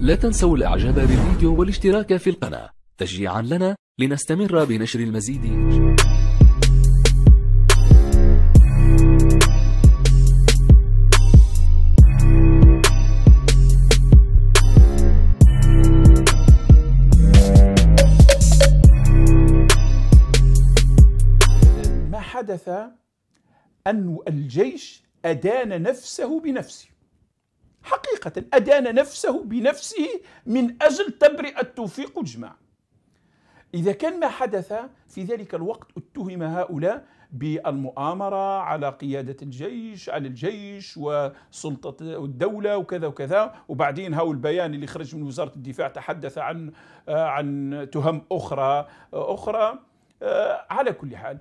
لا تنسوا الإعجاب بالفيديو والاشتراك في القناة تشجيعا لنا لنستمر بنشر المزيد ما حدث أن الجيش أدان نفسه بنفسه حقيقة أدان نفسه بنفسه من أجل تبرئة توفيق الجماعة إذا كان ما حدث في ذلك الوقت اتهم هؤلاء بالمؤامرة على قيادة الجيش على الجيش وسلطة الدولة وكذا وكذا وبعدين هاو البيان اللي خرج من وزارة الدفاع تحدث عن عن تهم أخرى أخرى آه، على كل حال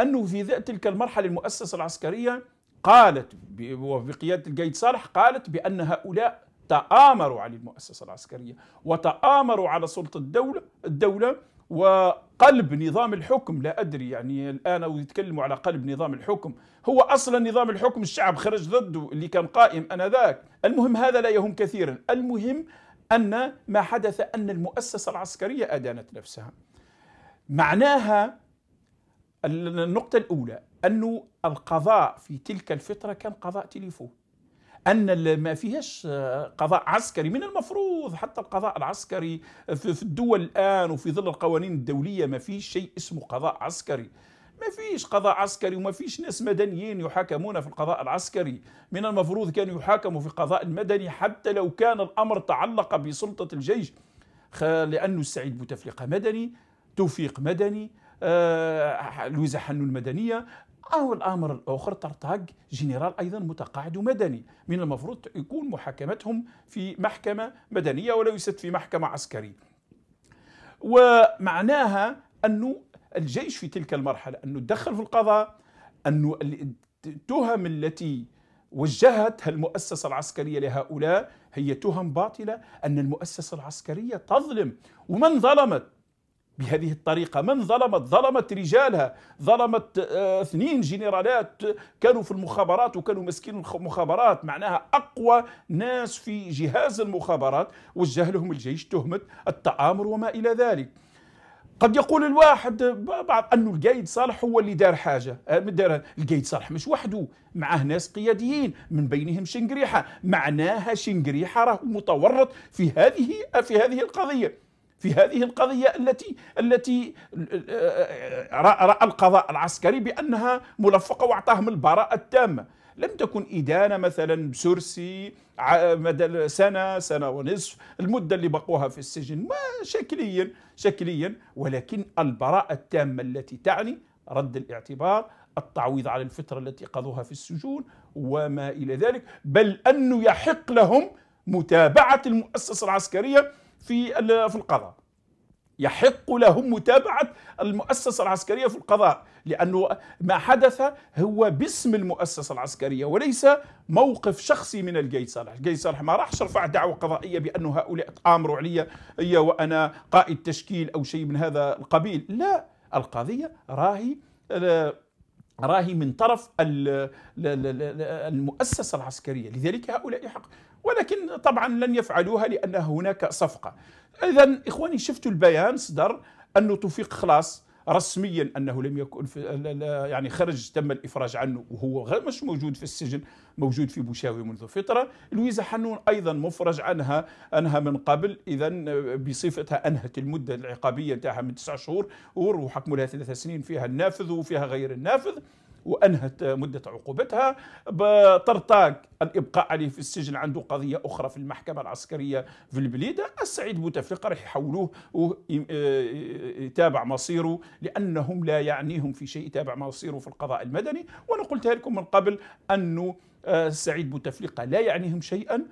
أنه في تلك المرحلة المؤسسة العسكرية قالت وبقيادة القيد صالح قالت بأن هؤلاء تآمروا على المؤسسة العسكرية وتآمروا على سلطة الدولة الدولة وقلب نظام الحكم لا أدري يعني الآن يتكلموا على قلب نظام الحكم هو أصلا نظام الحكم الشعب خرج ضده اللي كان قائم أنذاك المهم هذا لا يهم كثيرا المهم أن ما حدث أن المؤسسة العسكرية أدانت نفسها معناها النقطة الأولى أنه القضاء في تلك الفترة كان قضاء تليفون أن ما فيهاش آه، قضاء عسكري من المفروض حتى القضاء العسكري في الدول الآن وفي ظل القوانين الدولية ما فيش شيء اسمه قضاء عسكري ما فيش قضاء عسكري وما فيش ناس مدنيين يحاكمون في القضاء العسكري من المفروض كانوا يحاكموا في القضاء المدني حتى لو كان الأمر تعلق بسلطة الجيش لأنه سعيد بوتفليقة مدني توفيق مدني آه، لويزا حنون المدنية أو الأمر الآخر ترتاج جنرال أيضا متقاعد مدني من المفروض يكون محاكمتهم في محكمة مدنية وليست في محكمة عسكرية ومعناها أنه الجيش في تلك المرحلة أنه تدخل في القضاء أنه التهم التي وجهتها المؤسسة العسكرية لهؤلاء هي تهم باطلة أن المؤسسة العسكرية تظلم ومن ظلمت بهذه الطريقة من ظلمت ظلمت رجالها ظلمت آه، اثنين جنرالات كانوا في المخابرات وكانوا مسكين المخابرات معناها أقوى ناس في جهاز المخابرات وجه لهم الجيش تهمة التآمر وما إلى ذلك قد يقول الواحد بعض انه القايد صالح هو اللي دار حاجه آه، القايد صالح مش وحده معه ناس قياديين من بينهم شنقريحه معناها شنقريحه راه متورط في هذه في هذه القضيه في هذه القضية التي التي رأى القضاء العسكري بأنها ملفقة وأعطاهم البراءة التامة لم تكن إدانة مثلا بسرسي مدى سنة سنة ونصف المدة اللي بقوها في السجن ما شكليا شكليا ولكن البراءة التامة التي تعني رد الاعتبار التعويض على الفترة التي قضوها في السجون وما إلى ذلك بل أنه يحق لهم متابعة المؤسسة العسكرية في في القضاء يحق لهم متابعة المؤسسة العسكرية في القضاء لأنه ما حدث هو باسم المؤسسة العسكرية وليس موقف شخصي من الجيش صالح الجيش صالح ما راحش رفع دعوة قضائية بأنه هؤلاء تآمروا علي هي وأنا قائد تشكيل أو شيء من هذا القبيل لا القضية راهي راهي من طرف المؤسسة العسكرية لذلك هؤلاء يحق ولكن طبعا لن يفعلوها لأن هناك صفقة إذا إخواني شفتوا البيان صدر أنه توفيق خلاص رسميا انه لم يكن في يعني خرج تم الافراج عنه وهو غير مش موجود في السجن موجود في بوشاوي منذ فتره لويزا حنون ايضا مفرج عنها انها من قبل اذا بصفتها انهت المده العقابيه تاعها من تسع شهور وحكموا لها ثلاث سنين فيها النافذ وفيها غير النافذ وأنهت مدة عقوبتها طرطاق الإبقاء عليه في السجن عنده قضية أخرى في المحكمة العسكرية في البليدة السعيد بوتفليقة راح يحولوه آه، يتابع مصيره لأنهم لا يعنيهم في شيء يتابع مصيره في القضاء المدني وأنا قلتها لكم من قبل أنه آه، سعيد بوتفليقة لا يعنيهم شيئا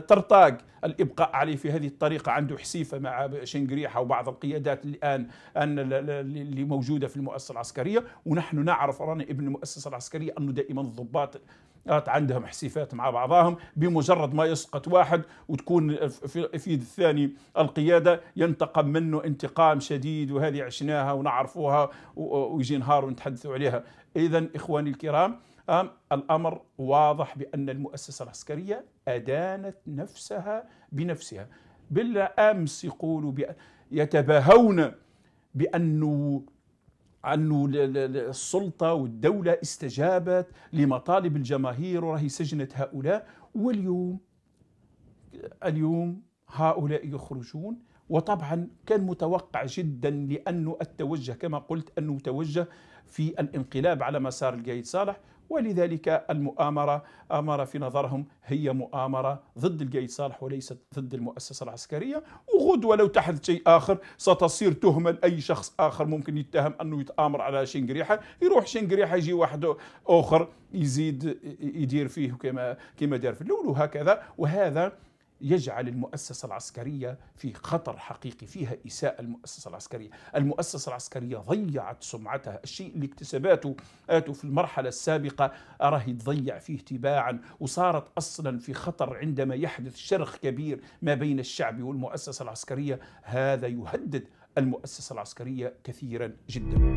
طرطاق الابقاء عليه في هذه الطريقه عنده حسيفه مع شنقريحه وبعض القيادات الان ان اللي موجوده في المؤسسه العسكريه ونحن نعرف رانا ابن المؤسسه العسكريه انه دائما الضباط آه، عندهم حسيفات مع بعضهم بمجرد ما يسقط واحد وتكون في يد الثاني القياده ينتقم منه انتقام شديد وهذه عشناها ونعرفوها ويجي نهار ونتحدثوا عليها اذا اخواني الكرام الأمر واضح بأن المؤسسة العسكرية أدانت نفسها بنفسها بالأمس يقولوا يتباهون بأنه أنه السلطة والدولة استجابت لمطالب الجماهير وراهي سجنت هؤلاء واليوم اليوم هؤلاء يخرجون وطبعا كان متوقع جدا لأنه التوجه كما قلت أنه توجه في الانقلاب على مسار القايد صالح ولذلك المؤامرة أمر في نظرهم هي مؤامرة ضد القايد صالح وليست ضد المؤسسة العسكرية وغدوة لو تحدث شيء آخر ستصير تهمة لأي شخص آخر ممكن يتهم أنه يتآمر على شنقريحة يروح شنقريحة يجي واحد آخر يزيد يدير فيه كما كما دار في الأول وهكذا وهذا يجعل المؤسسة العسكرية في خطر حقيقي فيها إساءة المؤسسة العسكرية المؤسسة العسكرية ضيعت سمعتها الشيء اللي اكتسباته آتوا في المرحلة السابقة أراه تضيع فيه تباعا وصارت أصلا في خطر عندما يحدث شرخ كبير ما بين الشعب والمؤسسة العسكرية هذا يهدد المؤسسة العسكرية كثيرا جدا